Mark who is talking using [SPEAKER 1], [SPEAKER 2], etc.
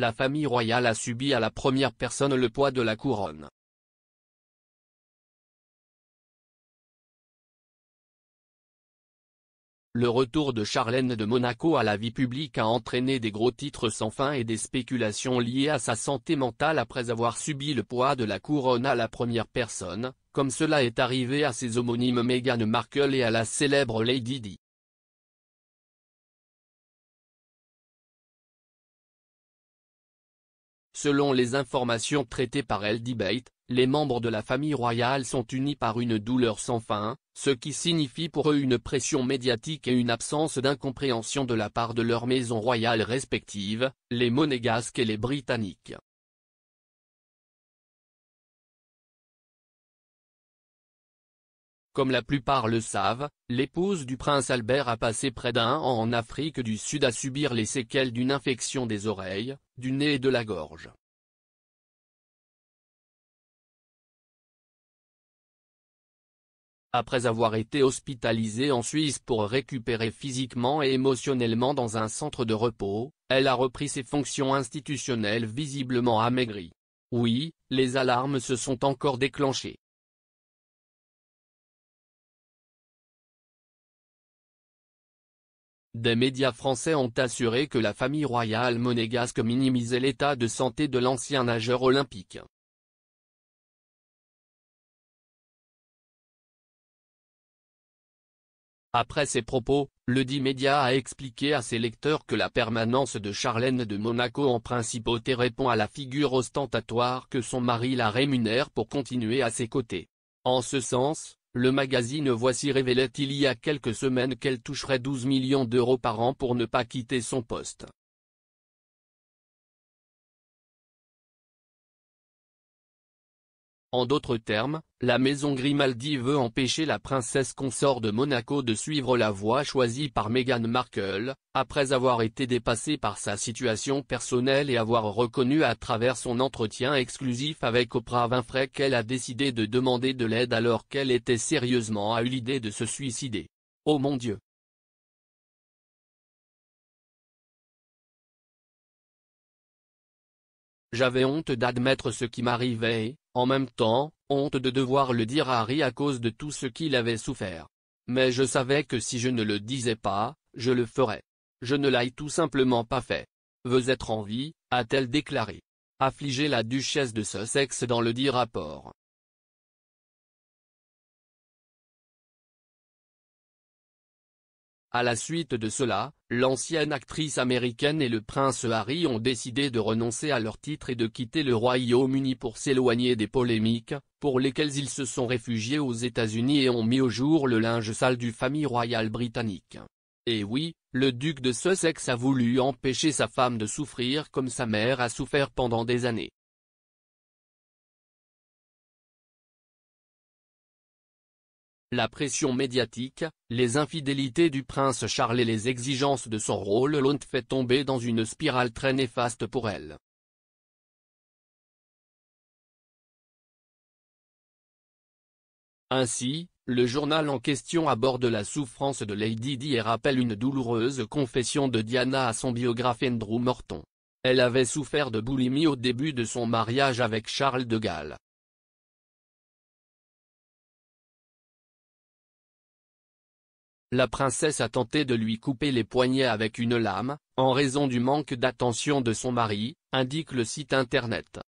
[SPEAKER 1] la famille royale a subi à la première personne le poids de la couronne. Le retour de Charlène de Monaco à la vie publique a entraîné des gros titres sans fin et des spéculations liées à sa santé mentale après avoir subi le poids de la couronne à la première personne, comme cela est arrivé à ses homonymes Meghan Markle et à la célèbre Lady Di. Selon les informations traitées par El Debate, les membres de la famille royale sont unis par une douleur sans fin, ce qui signifie pour eux une pression médiatique et une absence d'incompréhension de la part de leurs maisons royales respectives, les monégasques et les britanniques. Comme la plupart le savent, l'épouse du prince Albert a passé près d'un an en Afrique du Sud à subir les séquelles d'une infection des oreilles, du nez et de la gorge. Après avoir été hospitalisée en Suisse pour récupérer physiquement et émotionnellement dans un centre de repos, elle a repris ses fonctions institutionnelles visiblement amaigries. Oui, les alarmes se sont encore déclenchées. Des médias français ont assuré que la famille royale monégasque minimisait l'état de santé de l'ancien nageur olympique. Après ces propos, le dit média a expliqué à ses lecteurs que la permanence de Charlène de Monaco en principauté répond à la figure ostentatoire que son mari la rémunère pour continuer à ses côtés. En ce sens, le magazine Voici révélait il y a quelques semaines qu'elle toucherait 12 millions d'euros par an pour ne pas quitter son poste. En d'autres termes, la maison Grimaldi veut empêcher la princesse consort de Monaco de suivre la voie choisie par Meghan Markle, après avoir été dépassée par sa situation personnelle et avoir reconnu à travers son entretien exclusif avec Oprah Winfrey qu'elle a décidé de demander de l'aide alors qu'elle était sérieusement à l'idée de se suicider. Oh mon Dieu J'avais honte d'admettre ce qui m'arrivait et, en même temps, honte de devoir le dire à Harry à cause de tout ce qu'il avait souffert. Mais je savais que si je ne le disais pas, je le ferais. Je ne l'ai tout simplement pas fait. Veux être en vie, a-t-elle déclaré. Affligée la duchesse de Sussex dans le dit rapport. À la suite de cela, l'ancienne actrice américaine et le prince Harry ont décidé de renoncer à leur titre et de quitter le Royaume-Uni pour s'éloigner des polémiques, pour lesquelles ils se sont réfugiés aux États-Unis et ont mis au jour le linge sale du famille royale britannique. Et oui, le duc de Sussex a voulu empêcher sa femme de souffrir comme sa mère a souffert pendant des années. la pression médiatique, les infidélités du prince Charles et les exigences de son rôle l'ont fait tomber dans une spirale très néfaste pour elle. Ainsi, le journal en question aborde la souffrance de Lady Di et rappelle une douloureuse confession de Diana à son biographe Andrew Morton. Elle avait souffert de boulimie au début de son mariage avec Charles de Galles. la princesse a tenté de lui couper les poignets avec une lame, en raison du manque d'attention de son mari, indique le site internet.